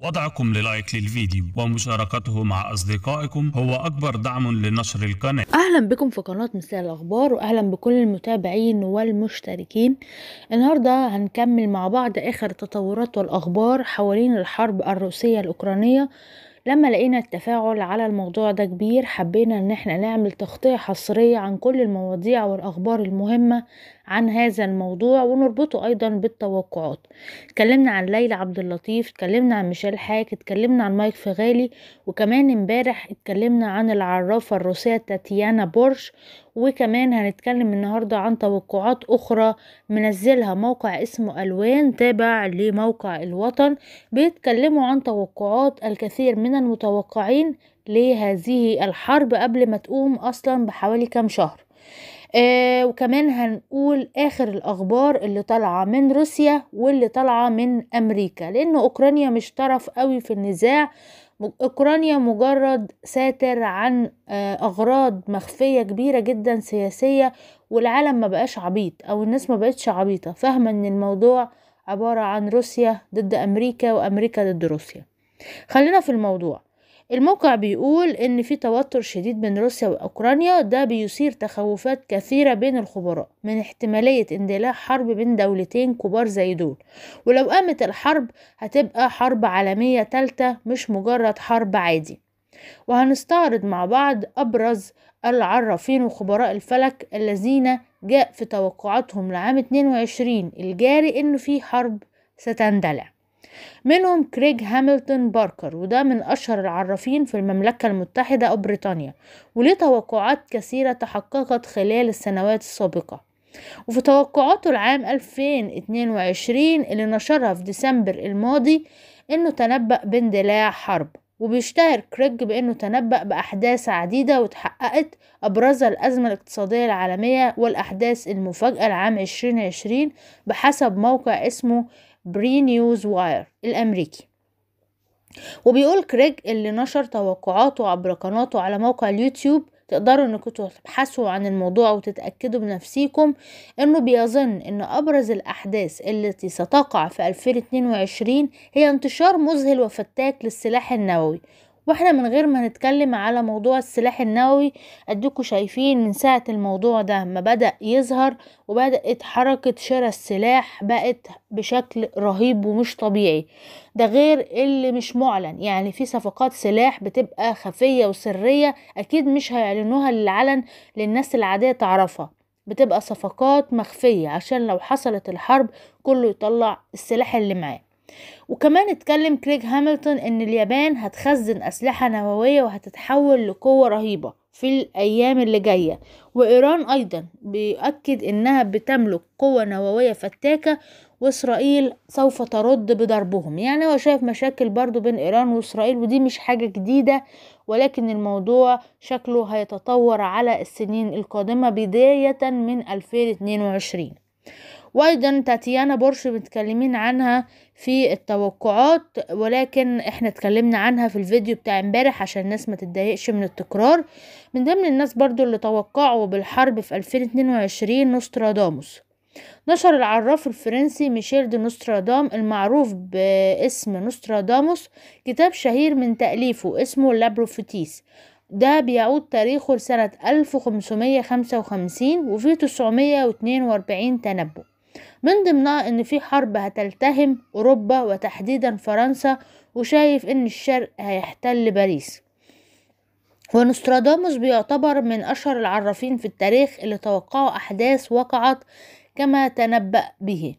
وضعكم للايك للفيديو ومشاركته مع أصدقائكم هو أكبر دعم لنشر القناة أهلا بكم في قناة مساء الأخبار وأهلا بكل المتابعين والمشتركين النهاردة هنكمل مع بعض آخر التطورات والأخبار حوالين الحرب الروسية الأوكرانية لما لقينا التفاعل على الموضوع ده كبير حبينا ان احنا نعمل تغطية حصرية عن كل المواضيع والاخبار المهمة عن هذا الموضوع ونربطه ايضا بالتوقعات اتكلمنا عن ليلى عبد اللطيف اتكلمنا عن ميشيل حاك اتكلمنا عن مايك فغالي وكمان امبارح اتكلمنا عن العرافة الروسية تاتيانا بورش وكمان هنتكلم النهاردة عن توقعات أخرى منزلها موقع اسمه ألوان تابع لموقع الوطن بيتكلموا عن توقعات الكثير من المتوقعين لهذه الحرب قبل ما تقوم أصلا بحوالي كام شهر آه وكمان هنقول اخر الاخبار اللي طالعه من روسيا واللي طالعه من امريكا لان اوكرانيا مش طرف قوي في النزاع أوكرانيا مجرد ساتر عن آه، أغراض مخفية كبيرة جدا سياسية والعالم ما بقاش عبيط أو الناس ما بقتش عبيطة فاهمة إن الموضوع عبارة عن روسيا ضد أمريكا وأمريكا ضد روسيا خلينا في الموضوع الموقع بيقول إن في توتر شديد بين روسيا وأوكرانيا ده بيثير تخوفات كثيرة بين الخبراء من احتمالية اندلاع حرب بين دولتين كبار زي دول ولو قامت الحرب هتبقى حرب عالمية تالتة مش مجرد حرب عادي وهنستعرض مع بعض أبرز العرافين وخبراء الفلك الذين جاء في توقعاتهم لعام 22 الجاري إنه في حرب ستندلع منهم كريج هاملتون باركر وده من أشهر العرافين في المملكة المتحدة أو بريطانيا وله توقعات كثيرة تحققت خلال السنوات السابقة وفي توقعاته العام 2022 اللي نشرها في ديسمبر الماضي إنه تنبأ باندلاع حرب وبيشتهر كريج بأنه تنبأ بأحداث عديدة وتحققت أبرزها الأزمة الاقتصادية العالمية والأحداث المفاجئة لعام 2020 بحسب موقع اسمه بري نيوز واير الأمريكي وبيقول كريج اللي نشر توقعاته عبر قناته على موقع اليوتيوب تقدروا انكم تبحثوا عن الموضوع وتتأكدوا بنفسيكم انه بيظن ان ابرز الاحداث التي ستقع في 2022 هي انتشار مذهل وفتاك للسلاح النووي واحنا من غير ما نتكلم على موضوع السلاح النووي اديكوا شايفين من ساعة الموضوع ده ما بدأ يظهر وبدأت حركة شراء السلاح بقت بشكل رهيب ومش طبيعي ده غير اللي مش معلن يعني في صفقات سلاح بتبقى خفية وسرية اكيد مش هيعلنوها للعلن للناس العادية تعرفها بتبقى صفقات مخفية عشان لو حصلت الحرب كله يطلع السلاح اللي معاه وكمان اتكلم كريج هاملتون ان اليابان هتخزن اسلحة نووية وهتتحول لقوة رهيبة في الايام اللي جاية وايران ايضا بيؤكد انها بتملك قوة نووية فتاكة واسرائيل سوف ترد بضربهم يعني هو شايف مشاكل برضو بين ايران واسرائيل ودي مش حاجة جديدة ولكن الموضوع شكله هيتطور على السنين القادمة بداية من 2022 وايضا تاتيانا بورش متكلمين عنها في التوقعات ولكن احنا اتكلمنا عنها في الفيديو بتاع امبارح عشان الناس ما تتضايقش من التكرار من ضمن الناس برضو اللي توقعوا بالحرب في 2022 نوستراداموس نشر العراف الفرنسي ميشيل دي نوسترادام المعروف باسم نوستراداموس كتاب شهير من تأليفه اسمه لابروفيتيس ده بيعود تاريخه لسنة 1555 وفيه 942 تنبؤ من ضمنها ان في حرب هتلتهم اوروبا وتحديدا فرنسا وشايف ان الشرق هيحتل باريس ونوستراداموس بيعتبر من اشهر العرافين في التاريخ اللي توقعوا احداث وقعت كما تنبأ به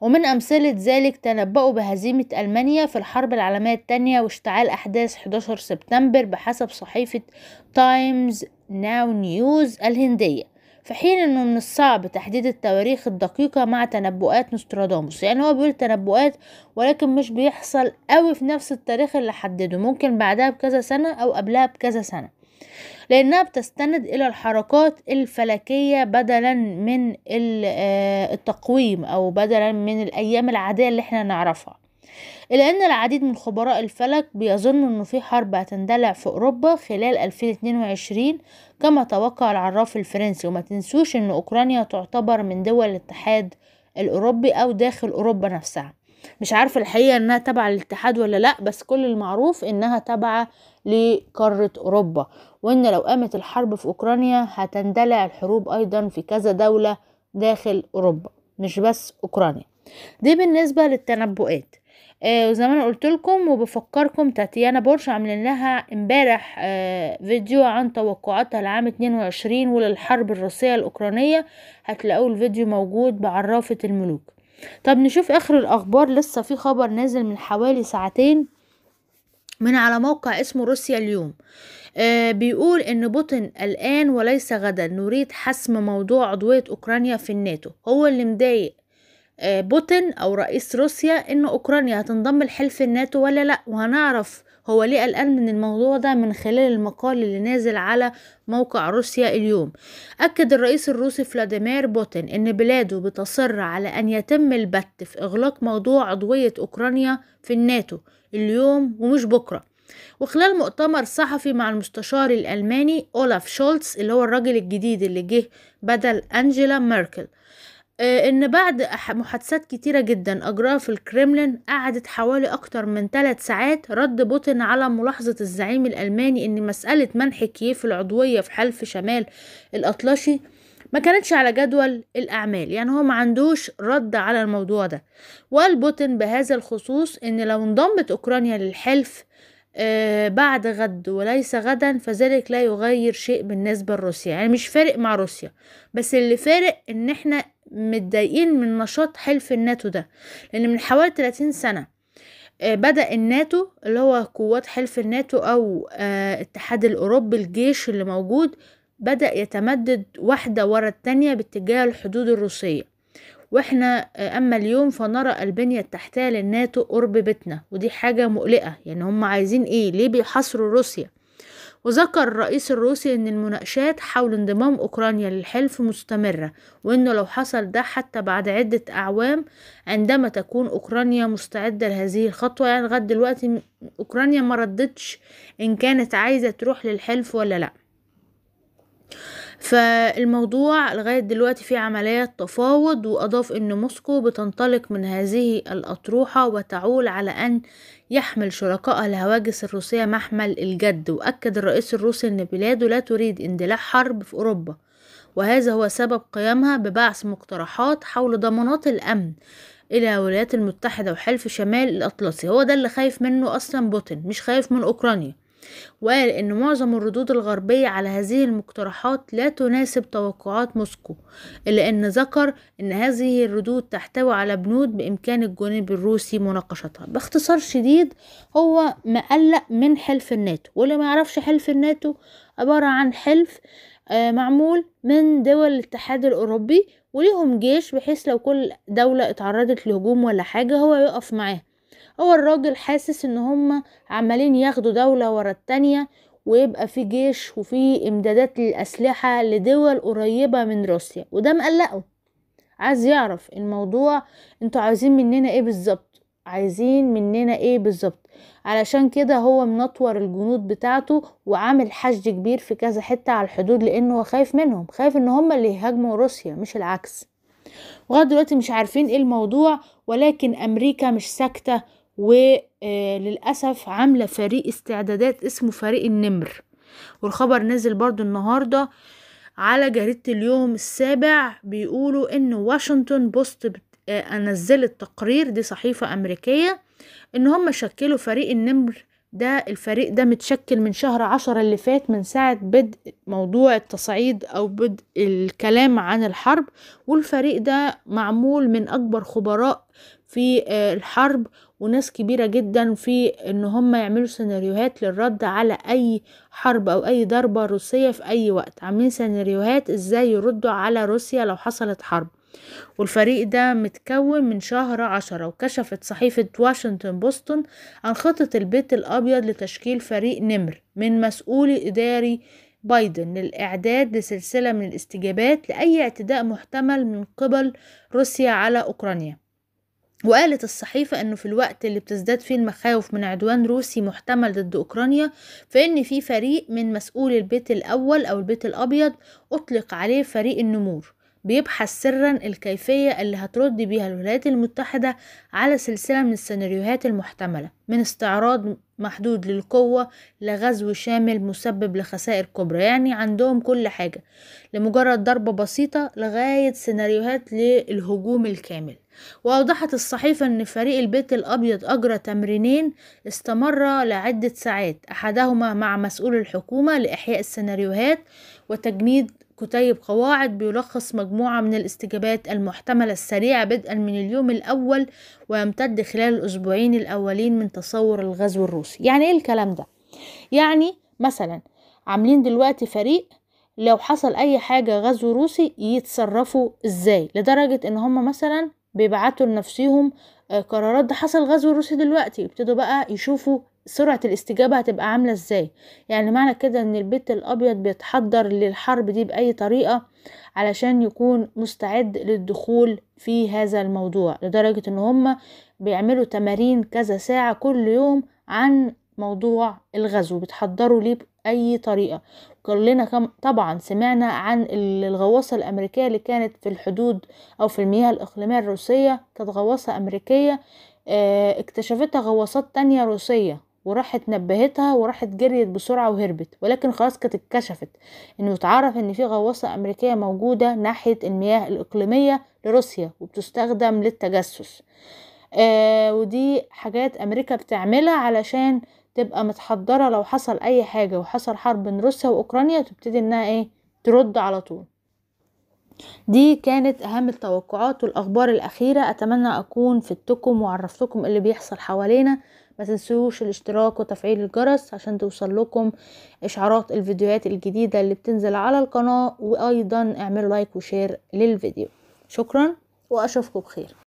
ومن أمثلة ذلك تنبأوا بهزيمة ألمانيا في الحرب العالمية الثانية واشتعال أحداث 11 سبتمبر بحسب صحيفة تايمز ناو نيوز الهندية في حين انه من الصعب تحديد التواريخ الدقيقة مع تنبؤات نوستراداموس يعني هو بيقول تنبؤات ولكن مش بيحصل قوي في نفس التاريخ اللي حدده ممكن بعدها بكذا سنة او قبلها بكذا سنة لأنها بتستند إلى الحركات الفلكية بدلا من آه، التقويم أو بدلا من الأيام العادية اللي احنا نعرفها إلا أن العديد من خبراء الفلك بيظن أنه في حرب هتندلع في أوروبا خلال 2022 كما توقع العراف الفرنسي وما تنسوش أن أوكرانيا تعتبر من دول الاتحاد الأوروبي أو داخل أوروبا نفسها مش عارفة الحقيقة انها تابعة للاتحاد ولا لا بس كل المعروف انها تابعة لقارة اوروبا وان لو قامت الحرب في اوكرانيا هتندلع الحروب ايضا في كذا دولة داخل اوروبا مش بس اوكرانيا دي بالنسبة للتنبؤات آه وزي ما انا قلت لكم وبفكركم تاتيانا بورش عاملين لها امبارح آه فيديو عن توقعاتها لعام 22 وللحرب الروسيه الاوكرانيه هتلاقوا الفيديو موجود بعرافه الملوك طب نشوف اخر الاخبار لسه في خبر نازل من حوالي ساعتين من على موقع اسمه روسيا اليوم آه بيقول ان بوتين الان وليس غدا نريد حسم موضوع عضويه اوكرانيا في الناتو هو اللي مضايق آه، بوتين أو رئيس روسيا إن أوكرانيا هتنضم لحلف الناتو ولا لأ وهنعرف هو ليه قلقان من الموضوع ده من خلال المقال اللي نازل على موقع روسيا اليوم أكد الرئيس الروسي فلاديمير بوتين إن بلاده بتصر على أن يتم البت في إغلاق موضوع عضوية أوكرانيا في الناتو اليوم ومش بكره وخلال مؤتمر صحفي مع المستشار الألماني أولاف شولتس اللي هو الراجل الجديد اللي جه بدل أنجيلا ميركل آه، إن بعد محادثات كتيرة جدا أجراها في الكرملين قعدت حوالي أكتر من ثلاث ساعات رد بوتين على ملاحظة الزعيم الألماني إن مسألة منح كييف العضوية في حلف شمال الأطلسي ما كانتش على جدول الأعمال يعني هو ما عندوش رد على الموضوع ده وقال بوتين بهذا الخصوص إن لو انضمت أوكرانيا للحلف آه، بعد غد وليس غدا فذلك لا يغير شيء بالنسبة لروسيا يعني مش فارق مع روسيا بس اللي فارق ان احنا متضايقين من نشاط حلف الناتو ده لان من حوالي 30 سنة آه، بدأ الناتو اللي هو قوات حلف الناتو او آه، اتحاد الاوروبي الجيش اللي موجود بدأ يتمدد واحدة ورا التانية باتجاه الحدود الروسية واحنا آه، اما اليوم فنرى البنية التحتية للناتو قرب بيتنا ودي حاجة مقلقة يعني هم عايزين ايه ليه بيحاصروا روسيا وذكر الرئيس الروسي ان المناقشات حول انضمام اوكرانيا للحلف مستمرة وانه لو حصل ده حتى بعد عدة اعوام عندما تكون اوكرانيا مستعدة لهذه الخطوة يعني لغاية دلوقتي اوكرانيا ما ردتش ان كانت عايزة تروح للحلف ولا لأ فالموضوع لغاية دلوقتي في عمليات تفاوض وأضاف أن موسكو بتنطلق من هذه الأطروحة وتعول على أن يحمل شركاء الهواجس الروسية محمل الجد وأكد الرئيس الروسي أن بلاده لا تريد اندلاع حرب في أوروبا وهذا هو سبب قيامها ببعث مقترحات حول ضمانات الأمن إلى الولايات المتحدة وحلف شمال الأطلسي هو ده اللي خايف منه أصلا بوتين مش خايف من أوكرانيا وقال إن معظم الردود الغربية على هذه المقترحات لا تناسب توقعات موسكو إلا أن ذكر أن هذه الردود تحتوي على بنود بإمكان الجانب الروسي مناقشتها باختصار شديد هو مقلق من حلف الناتو واللي ما يعرفش حلف الناتو عبارة عن حلف آه، معمول من دول الاتحاد الأوروبي وليهم جيش بحيث لو كل دولة اتعرضت لهجوم ولا حاجة هو يقف معاه هو الراجل حاسس ان هم عمالين ياخدوا دولة ورا التانية ويبقى في جيش وفي امدادات للأسلحة لدول قريبة من روسيا وده مقلقه عايز يعرف الموضوع انتوا عايزين مننا ايه بالظبط عايزين مننا ايه بالظبط علشان كده هو منطور الجنود بتاعته وعامل حشد كبير في كذا حتة على الحدود لانه هو خايف منهم خايف ان هم اللي يهاجموا روسيا مش العكس لغايه دلوقتي مش عارفين ايه الموضوع ولكن امريكا مش ساكته وللأسف آه، عاملة فريق استعدادات اسمه فريق النمر والخبر نزل برضو النهاردة على جريدة اليوم السابع بيقولوا ان واشنطن بوست آه، نزلت تقرير دي صحيفة امريكية ان هم شكلوا فريق النمر ده الفريق ده متشكل من شهر عشرة اللي فات من ساعة بدء موضوع التصعيد أو بدء الكلام عن الحرب والفريق ده معمول من أكبر خبراء في آه، الحرب وناس كبيرة جدا في ان هم يعملوا سيناريوهات للرد على اي حرب او اي ضربة روسية في اي وقت عاملين سيناريوهات ازاي يردوا على روسيا لو حصلت حرب والفريق ده متكون من شهر عشرة وكشفت صحيفة واشنطن بوسطن عن خطة البيت الأبيض لتشكيل فريق نمر من مسؤول إداري بايدن للإعداد لسلسلة من الاستجابات لأي اعتداء محتمل من قبل روسيا على أوكرانيا وقالت الصحيفة أنه في الوقت اللي بتزداد فيه المخاوف من عدوان روسي محتمل ضد أوكرانيا فإن في فريق من مسؤول البيت الأول أو البيت الأبيض أطلق عليه فريق النمور بيبحث سرا الكيفية اللي هترد بيها الولايات المتحدة على سلسلة من السيناريوهات المحتملة من استعراض محدود للقوة لغزو شامل مسبب لخسائر كبرى يعني عندهم كل حاجة لمجرد ضربة بسيطة لغاية سيناريوهات للهجوم الكامل وأوضحت الصحيفة أن فريق البيت الأبيض أجرى تمرينين استمر لعدة ساعات أحدهما مع مسؤول الحكومة لإحياء السيناريوهات وتجميد كتيب قواعد بيلخص مجموعة من الاستجابات المحتملة السريعة بدءا من اليوم الأول ويمتد خلال الأسبوعين الأولين من تصور الغزو الروسي يعني إيه الكلام ده؟ يعني مثلا عاملين دلوقتي فريق لو حصل أي حاجة غزو روسي يتصرفوا إزاي لدرجة إن هم مثلا بيبعتوا لنفسهم آه، قرارات ده حصل غزو روسي دلوقتي يبتدوا بقى يشوفوا سرعة الاستجابة هتبقى عاملة ازاي يعني معنى كده ان البيت الابيض بيتحضر للحرب دي باي طريقة علشان يكون مستعد للدخول في هذا الموضوع لدرجة ان هم بيعملوا تمارين كذا ساعة كل يوم عن موضوع الغزو بيتحضروا ليه بأي طريقة كلنا كم طبعا سمعنا عن الغواصة الأمريكية اللي كانت في الحدود أو في المياه الإقليمية الروسية كانت غواصة أمريكية آه، اكتشفتها غواصات تانية روسية وراحت نبهتها وراحت جريت بسرعة وهربت ولكن خلاص كانت اتكشفت انه اتعرف ان في غواصة امريكية موجودة ناحية المياه الاقليمية لروسيا وبتستخدم للتجسس آه ودي حاجات امريكا بتعملها علشان تبقى متحضرة لو حصل اي حاجة وحصل حرب بين روسيا واوكرانيا تبتدي انها ايه ترد على طول دي كانت اهم التوقعات والاخبار الاخيره اتمنى اكون فدتكم وعرفتكم اللي بيحصل حوالينا ما تنسوش الاشتراك وتفعيل الجرس عشان توصل لكم اشعارات الفيديوهات الجديدة اللي بتنزل على القناة وايضا اعملوا لايك وشير للفيديو شكرا واشوفكم بخير